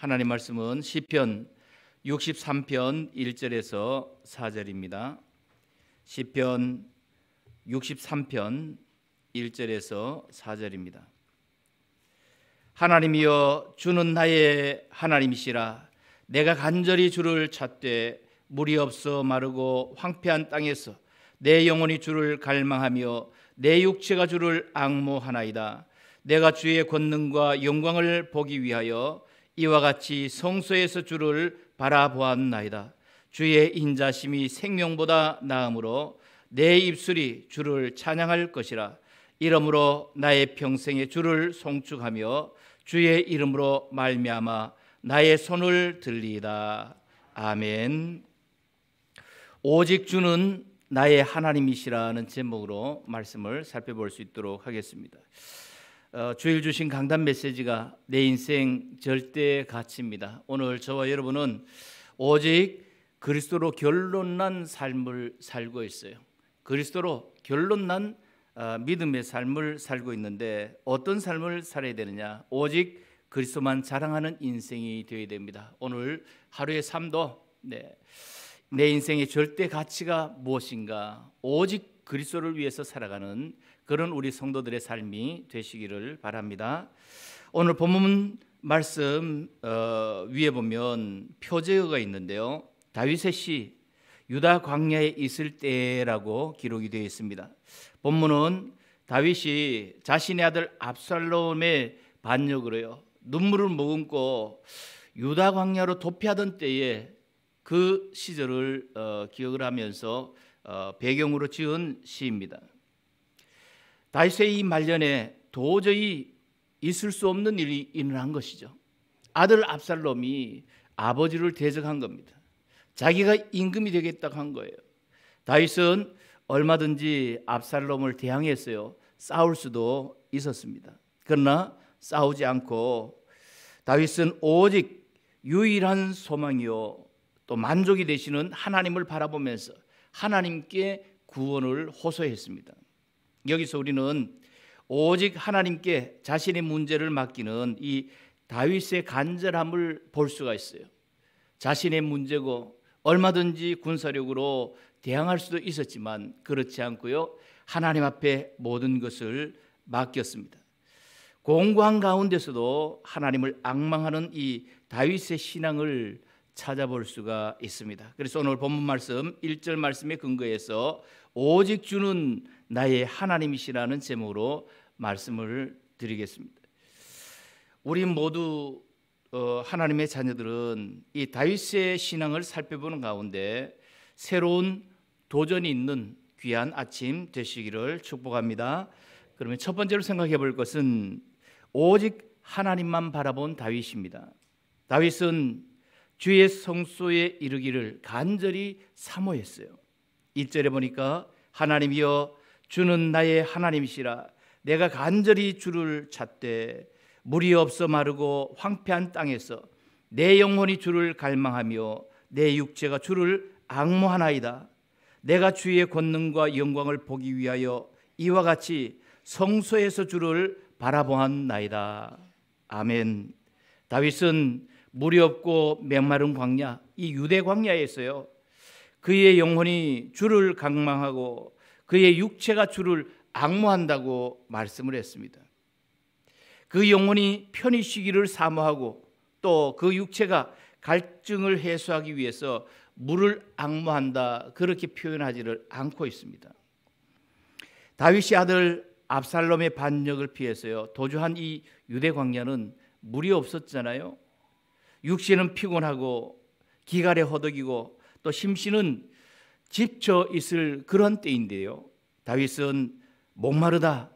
하나님 말씀은 시편 63편 1절에서 4절입니다. 시편 63편 1절에서 4절입니다. 하나님이여 주는 나의 하나님이시라 내가 간절히 주를 찾되 물이 없어 마르고 황폐한 땅에서 내 영혼이 주를 갈망하며 내 육체가 주를 악모하나이다 내가 주의 권능과 영광을 보기 위하여 이와 같이 성소에서 주를 바라보았나이다. 주의 인자심이 생명보다 나음으로 내 입술이 주를 찬양할 것이라. 이름으로 나의 평생에 주를 송축하며 주의 이름으로 말미암아 나의 손을 들리다. 아멘. 오직 주는 나의 하나님이시라는 제목으로 말씀을 살펴볼 수 있도록 하겠습니다. 어, 주일 주신 강단 메시지가 내 인생 절대 가치입니다. 오늘 저와 여러분은 오직 그리스도로 결론난 삶을 살고 있어요. 그리스도로 결론난 어, 믿음의 삶을 살고 있는데 어떤 삶을 살아야 되느냐? 오직 그리스도만 자랑하는 인생이 되어야 됩니다. 오늘 하루의 삶도 네, 내 인생의 절대 가치가 무엇인가? 오직 그리스도를 위해서 살아가는 그런 우리 성도들의 삶이 되시기를 바랍니다. 오늘 본문 말씀 어, 위에 보면 표제어가 있는데요. 다윗의 시 유다 광야에 있을 때라고 기록이 되어 있습니다. 본문은 다윗이 자신의 아들 압살롬의 반역으로요. 눈물을 머금고 유다 광야로 도피하던 때에 그 시절을 어, 기억을 하면서 어, 배경으로 지은 시입니다. 다윗의 이 말년에 도저히 있을 수 없는 일이 일어난 것이죠. 아들 압살롬이 아버지를 대적한 겁니다. 자기가 임금이 되겠다고 한 거예요. 다윗은 얼마든지 압살롬을 대항했어요. 싸울 수도 있었습니다. 그러나 싸우지 않고 다윗은 오직 유일한 소망이요 또 만족이 되시는 하나님을 바라보면서 하나님께 구원을 호소했습니다. 여기서 우리는 오직 하나님께 자신의 문제를 맡기는 이 다윗의 간절함을 볼 수가 있어요. 자신의 문제고 얼마든지 군사력으로 대항할 수도 있었지만 그렇지 않고요. 하나님 앞에 모든 것을 맡겼습니다. 공고한 가운데서도 하나님을 악망하는 이 다윗의 신앙을 찾아볼 수가 있습니다. 그래서 오늘 본문 말씀 1절 말씀에 근거해서 오직 주는 나의 하나님이시라는 제목으로 말씀을 드리겠습니다. 우리 모두 어, 하나님의 자녀들은 이 다윗의 신앙을 살펴보는 가운데 새로운 도전이 있는 귀한 아침 되시기를 축복합니다. 그러면 첫 번째로 생각해 볼 것은 오직 하나님만 바라본 다윗입니다. 다윗은 주의 성소에 이르기를 간절히 사모했어요. 1절에 보니까 하나님이여 주는 나의 하나님이시라 내가 간절히 주를 찾되 물이 없어 마르고 황폐한 땅에서 내 영혼이 주를 갈망하며 내 육체가 주를 악모하나이다. 내가 주의 권능과 영광을 보기 위하여 이와 같이 성소에서 주를 바라보한 나이다. 아멘. 다윗은 물이 없고 메마른 광야, 이 유대 광야에서요. 그의 영혼이 주를 강망하고 그의 육체가 주를 악무한다고 말씀을 했습니다. 그 영혼이 편히 쉬기를 사모하고 또 그 육체가 갈증을 해소하기 위해서 물을 악무한다 그렇게 표현하지를 않고 있습니다. 다윗의 아들 압살롬의 반역을 피해서요 도주한 이 유대 광야는 물이 없었잖아요. 육신은 피곤하고 기갈에 허덕이고 또 심신은 집쳐 있을 그런 때인데요. 다윗은 목마르다.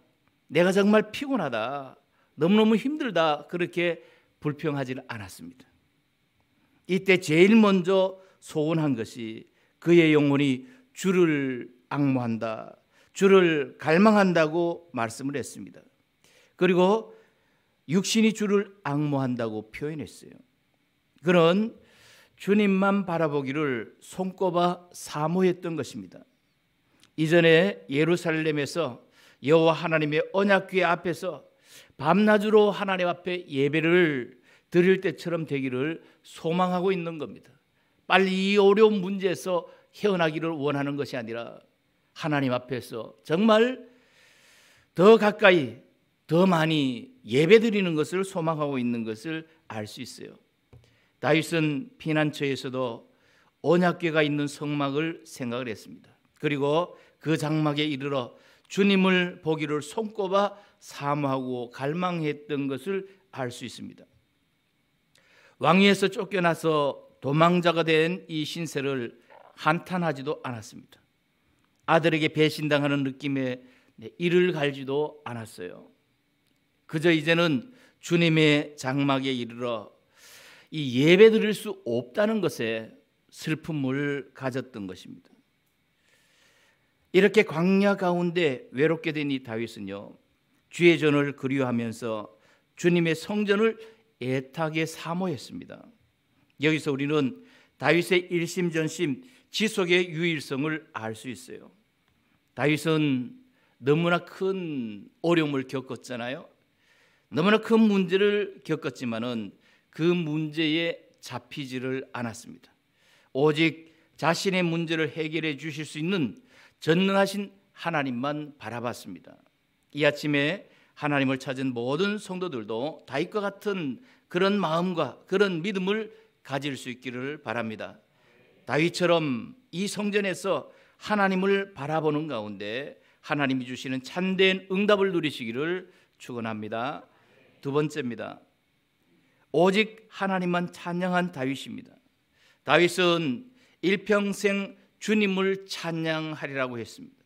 내가 정말 피곤하다. 너무너무 힘들다. 그렇게 불평하지 않았습니다. 이때 제일 먼저 소원한 것이 그의 영혼이 주를 악무한다. 주를 갈망한다고 말씀을 했습니다. 그리고 육신이 주를 악무한다고 표현했어요. 그런 주님만 바라보기를 손꼽아 사모했던 것입니다. 이전에 예루살렘에서 여호와 하나님의 언약궤 앞에서 밤낮으로 하나님 앞에 예배를 드릴 때처럼 되기를 소망하고 있는 겁니다. 빨리 이 어려운 문제에서 헤어나기를 원하는 것이 아니라 하나님 앞에서 정말 더 가까이 더 많이 예배드리는 것을 소망하고 있는 것을 알 수 있어요. 다윗은 피난처에서도 언약궤가 있는 성막을 생각을 했습니다. 그리고 그 장막에 이르러 주님을 보기를 손꼽아 사모하고 갈망했던 것을 알 수 있습니다. 왕위에서 쫓겨나서 도망자가 된 이 신세를 한탄하지도 않았습니다. 아들에게 배신당하는 느낌에 네, 이를 갈지도 않았어요. 그저 이제는 주님의 장막에 이르러 이 예배 드릴 수 없다는 것에 슬픔을 가졌던 것입니다. 이렇게 광야 가운데 외롭게 된 이 다윗은요. 주의 전을 그리워하면서 주님의 성전을 애타게 사모했습니다. 여기서 우리는 다윗의 일심전심 지속의 유일성을 알 수 있어요. 다윗은 너무나 큰 어려움을 겪었잖아요. 너무나 큰 문제를 겪었지만은 그 문제에 잡히지를 않았습니다. 오직 자신의 문제를 해결해 주실 수 있는 전능하신 하나님만 바라봤습니다. 이 아침에 하나님을 찾은 모든 성도들도 다윗과 같은 그런 마음과 그런 믿음을 가질 수 있기를 바랍니다. 다윗처럼 이 성전에서 하나님을 바라보는 가운데 하나님이 주시는 찬대 응답을 누리시기를 축원합니다. 두 번째입니다. 오직 하나님만 찬양한 다윗입니다. 다윗은 일평생 주님을 찬양하리라고 했습니다.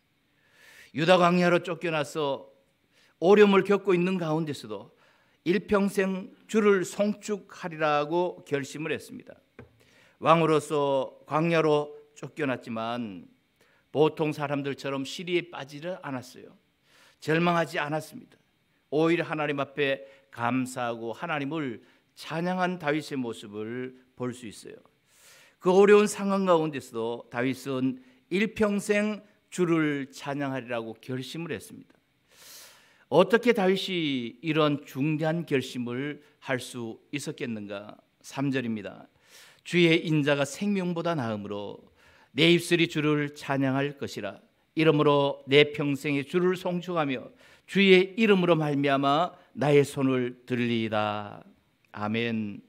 유다 광야로 쫓겨나서 어려움을 겪고 있는 가운데서도 일평생 주를 송축하리라고 결심을 했습니다. 왕으로서 광야로 쫓겨났지만 보통 사람들처럼 시리에 빠지를 않았어요. 절망하지 않았습니다. 오히려 하나님 앞에 감사하고 하나님을 찬양한 다윗의 모습을 볼 수 있어요. 그 어려운 상황 가운데서도 다윗은 일평생 주를 찬양하리라고 결심을 했습니다. 어떻게 다윗이 이런 중대한 결심을 할 수 있었겠는가? 3절입니다. 주의 인자가 생명보다 나음으로 내 입술이 주를 찬양할 것이라 이러므로 내 평생에 주를 송축하며 주의 이름으로 말미암아 나의 손을 들리다. 아멘.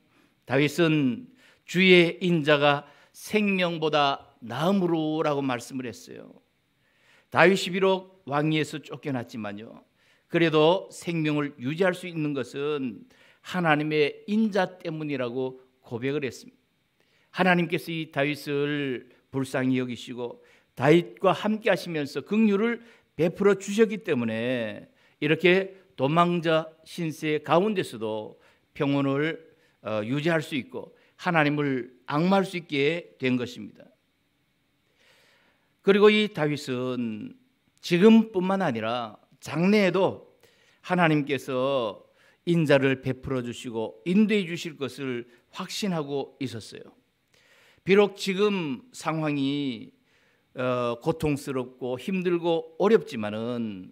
다윗은 주의 인자가 생명보다 나음으로라고 말씀을 했어요. 다윗이 비록 왕위에서 쫓겨났지만요. 그래도 생명을 유지할 수 있는 것은 하나님의 인자 때문이라고 고백을 했습니다. 하나님께서 이 다윗을 불쌍히 여기시고 다윗과 함께 하시면서 긍휼을 베풀어 주셨기 때문에 이렇게 도망자 신세 가운데서도 평온을 어, 유지할 수 있고 하나님을 악마할 수 있게 된 것입니다. 그리고 이 다윗은 지금뿐만 아니라 장래에도 하나님께서 인자를 베풀어 주시고 인도해 주실 것을 확신하고 있었어요. 비록 지금 상황이 어, 고통스럽고 힘들고 어렵지만은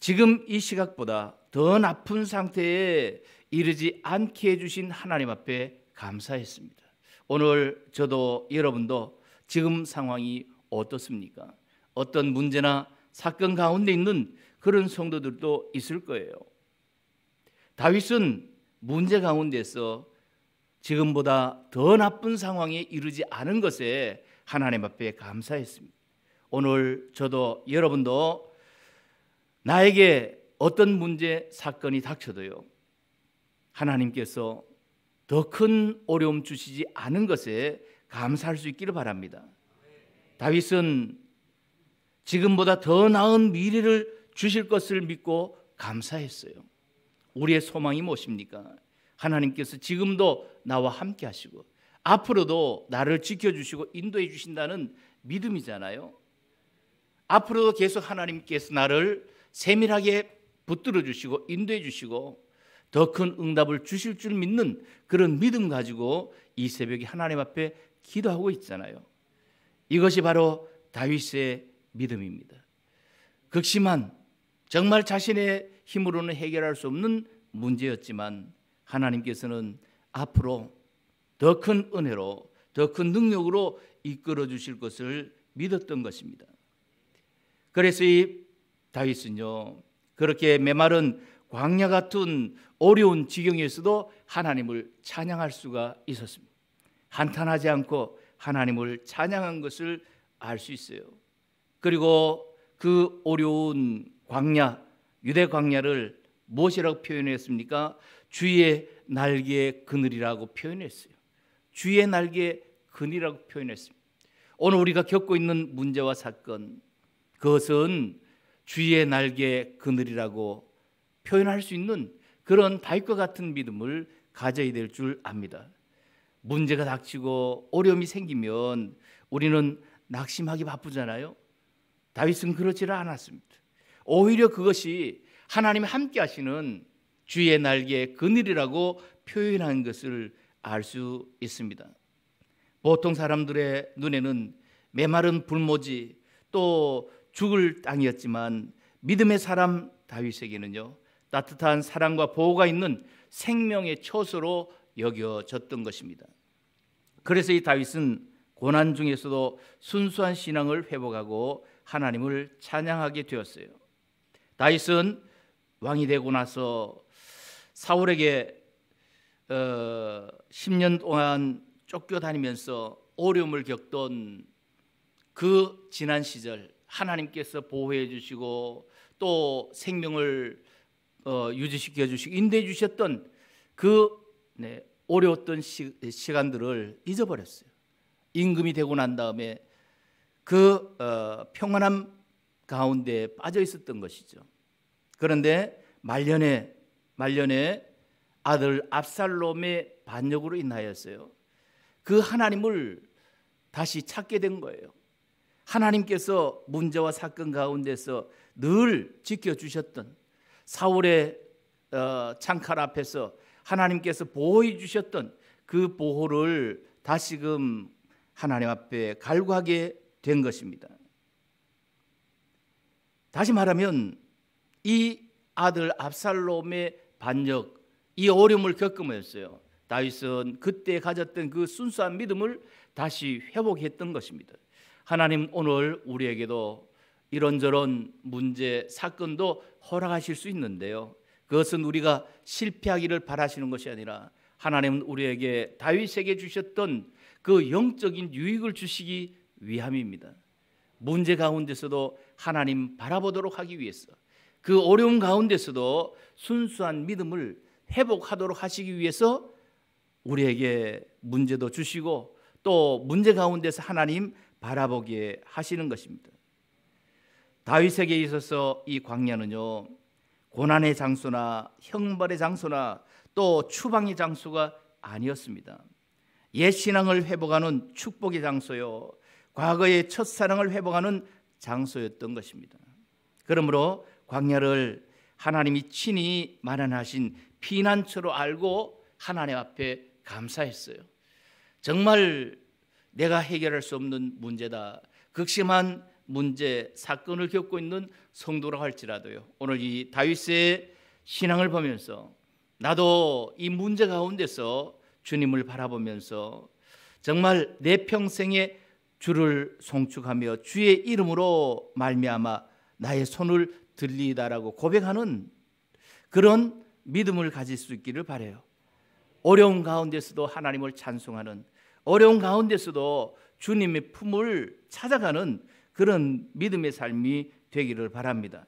지금 이 시각보다 더 나쁜 상태에 이르지 않게 해주신 하나님 앞에 감사했습니다. 오늘 저도 여러분도 지금 상황이 어떻습니까? 어떤 문제나 사건 가운데 있는 그런 성도들도 있을 거예요. 다윗은 문제 가운데서 지금보다 더 나쁜 상황에 이르지 않은 것에 하나님 앞에 감사했습니다. 오늘 저도 여러분도 나에게 어떤 문제, 사건이 닥쳐도요. 하나님께서 더 큰 어려움 주시지 않은 것에 감사할 수 있기를 바랍니다. 다윗은 지금보다 더 나은 미래를 주실 것을 믿고 감사했어요. 우리의 소망이 무엇입니까? 하나님께서 지금도 나와 함께 하시고 앞으로도 나를 지켜주시고 인도해 주신다는 믿음이잖아요. 앞으로도 계속 하나님께서 나를 세밀하게 붙들어 주시고 인도해 주시고 더 큰 응답을 주실 줄 믿는 그런 믿음 가지고 이 새벽에 하나님 앞에 기도하고 있잖아요. 이것이 바로 다윗의 믿음입니다. 극심한 정말 자신의 힘으로는 해결할 수 없는 문제였지만 하나님께서는 앞으로 더 큰 은혜로 더 큰 능력으로 이끌어 주실 것을 믿었던 것입니다. 그래서 이 다윗은요 그렇게 메마른 광야 같은 어려운 지경에서도 하나님을 찬양할 수가 있었습니다. 한탄하지 않고 하나님을 찬양한 것을 알 수 있어요. 그리고 그 어려운 광야, 유대 광야를 무엇이라고 표현했습니까? 주의 날개 그늘이라고 표현했어요. 주의 날개 그늘이라고 표현했습니다. 오늘 우리가 겪고 있는 문제와 사건, 그것은 주의 날개 그늘이라고 표현할 수 있는 그런 밝과 같은 믿음을 가져야 될 줄 압니다. 문제가 닥치고 어려움이 생기면 우리는 낙심하기 바쁘잖아요. 다윗은 그러지를 않았습니다. 오히려 그것이 하나님이 함께 하시는 주의 날개 그늘이라고 표현한 것을 알 수 있습니다. 보통 사람들의 눈에는 메마른 불모지 또 죽을 땅이었지만 믿음의 사람 다윗에게는요 따뜻한 사랑과 보호가 있는 생명의 처소로 여겨졌던 것입니다. 그래서 이 다윗은 고난 중에서도 순수한 신앙을 회복하고 하나님을 찬양하게 되었어요. 다윗은 왕이 되고 나서 사울에게 어, 10년 동안 쫓겨다니면서 어려움을 겪던 그 지난 시절 하나님께서 보호해 주시고 또 생명을 어, 유지시켜 주시고 인도해 주셨던 그 네, 어려웠던 시, 간들을 잊어버렸어요. 임금이 되고 난 다음에 그 어, 평안함 가운데 빠져 있었던 것이죠. 그런데 말년에 말년에 아들 압살롬의 반역으로 인하였어요. 그 하나님을 다시 찾게 된 거예요. 하나님께서 문제와 사건 가운데서 늘 지켜주셨던 사울의 어, 창칼 앞에서 하나님께서 보호해 주셨던 그 보호를 다시금 하나님 앞에 갈구하게 된 것입니다. 다시 말하면 이 아들 압살롬의 반역 이 어려움을 겪으면서요. 다윗은 그때 가졌던 그 순수한 믿음을 다시 회복했던 것입니다. 하나님 오늘 우리에게도 이런저런 문제 사건도 허락하실 수 있는데요. 그것은 우리가 실패하기를 바라시는 것이 아니라 하나님은 우리에게 다윗에게 주셨던 그 영적인 유익을 주시기 위함입니다. 문제 가운데서도 하나님 바라보도록 하기 위해서 그 어려움 가운데서도 순수한 믿음을 회복하도록 하시기 위해서 우리에게 문제도 주시고 또 문제 가운데서 하나님 바라보게 하시는 것입니다. 다윗에게 있어서 이 광야는요 고난의 장소나 형벌의 장소나 또 추방의 장소가 아니었습니다. 옛 신앙을 회복하는 축복의 장소요 과거의 첫사랑을 회복하는 장소였던 것입니다. 그러므로 광야를 하나님이 친히 마련하신 피난처로 알고 하나님 앞에 감사했어요. 정말 내가 해결할 수 없는 문제다. 극심한 문제 사건을 겪고 있는 성도라 할지라도요. 오늘 이 다윗의 신앙을 보면서 나도 이 문제 가운데서 주님을 바라보면서 정말 내 평생에 주를 송축하며 주의 이름으로 말미암아 나의 손을 들리다라고 고백하는 그런 믿음을 가질 수 있기를 바래요. 어려운 가운데서도 하나님을 찬송하는 어려운 가운데서도 주님의 품을 찾아가는 그런 믿음의 삶이 되기를 바랍니다.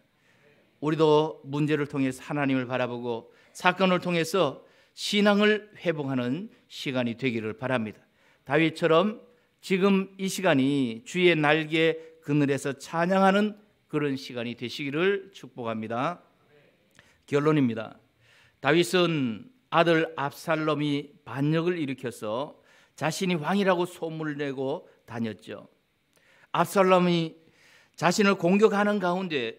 우리도 문제를 통해서 하나님을 바라보고 사건을 통해서 신앙을 회복하는 시간이 되기를 바랍니다. 다윗처럼 지금 이 시간이 주의 날개 그늘에서 찬양하는 그런 시간이 되시기를 축복합니다. 결론입니다. 다윗은 아들 압살롬이 반역을 일으켜서 자신이 왕이라고 소문을 내고 다녔죠. 압살롬이 자신을 공격하는 가운데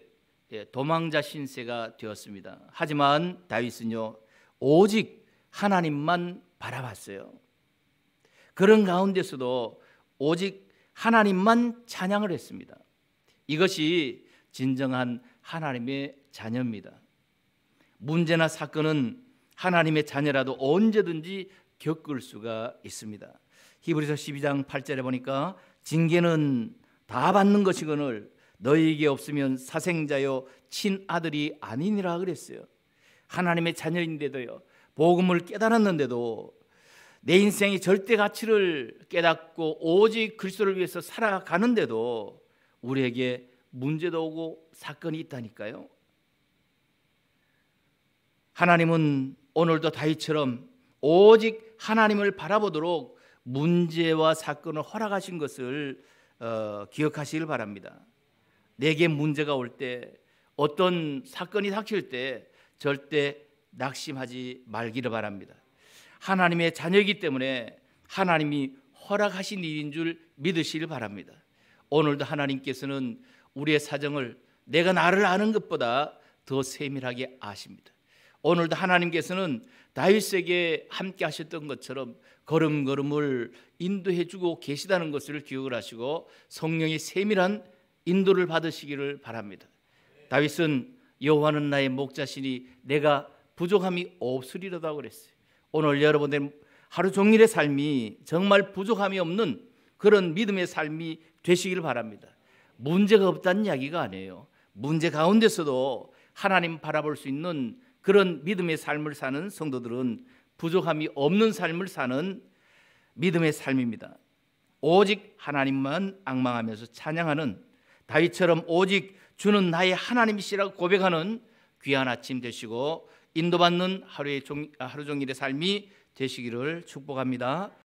예, 도망자 신세가 되었습니다. 하지만 다윗은요 오직 하나님만 바라봤어요. 그런 가운데서도 오직 하나님만 찬양을 했습니다. 이것이 진정한 하나님의 자녀입니다. 문제나 사건은 하나님의 자녀라도 언제든지 겪을 수가 있습니다. 히브리서 12장 8절에 보니까 징계는 다 받는 것이거늘 너희에게 없으면 사생자요 친아들이 아니니라 그랬어요. 하나님의 자녀인데도요. 복음을 깨달았는데도 내 인생의 절대 가치를 깨닫고 오직 그리스도를 위해서 살아가는데도 우리에게 문제도 오고 사건이 있다니까요. 하나님은 오늘도 다윗처럼 오직 하나님을 바라보도록 문제와 사건을 허락하신 것을 어, 기억하시길 바랍니다. 내게 문제가 올 때 어떤 사건이 닥칠 때 절대 낙심하지 말기를 바랍니다. 하나님의 자녀이기 때문에 하나님이 허락하신 일인 줄 믿으시길 바랍니다. 오늘도 하나님께서는 우리의 사정을 내가 나를 아는 것보다 더 세밀하게 아십니다. 오늘도 하나님께서는 다윗에게 함께 하셨던 것처럼 걸음걸음을 인도해 주고 계시다는 것을 기억을 하시고 성령의 세밀한 인도를 받으시기를 바랍니다. 다윗은 여호와는 나의 목자시니 내가 부족함이 없으리라고 그랬어요. 오늘 여러분들 하루 종일의 삶이 정말 부족함이 없는 그런 믿음의 삶이 되시길 바랍니다. 문제가 없다는 이야기가 아니에요. 문제 가운데서도 하나님 바라볼 수 있는 그런 믿음의 삶을 사는 성도들은 부족함이 없는 삶을 사는 믿음의 삶입니다. 오직 하나님만 악망하면서 찬양하는 다윗처럼 오직 주는 나의 하나님이시라고 고백하는 귀한 아침 되시고 인도받는 하루의 종, 아, 하루 종일의 삶이 되시기를 축복합니다.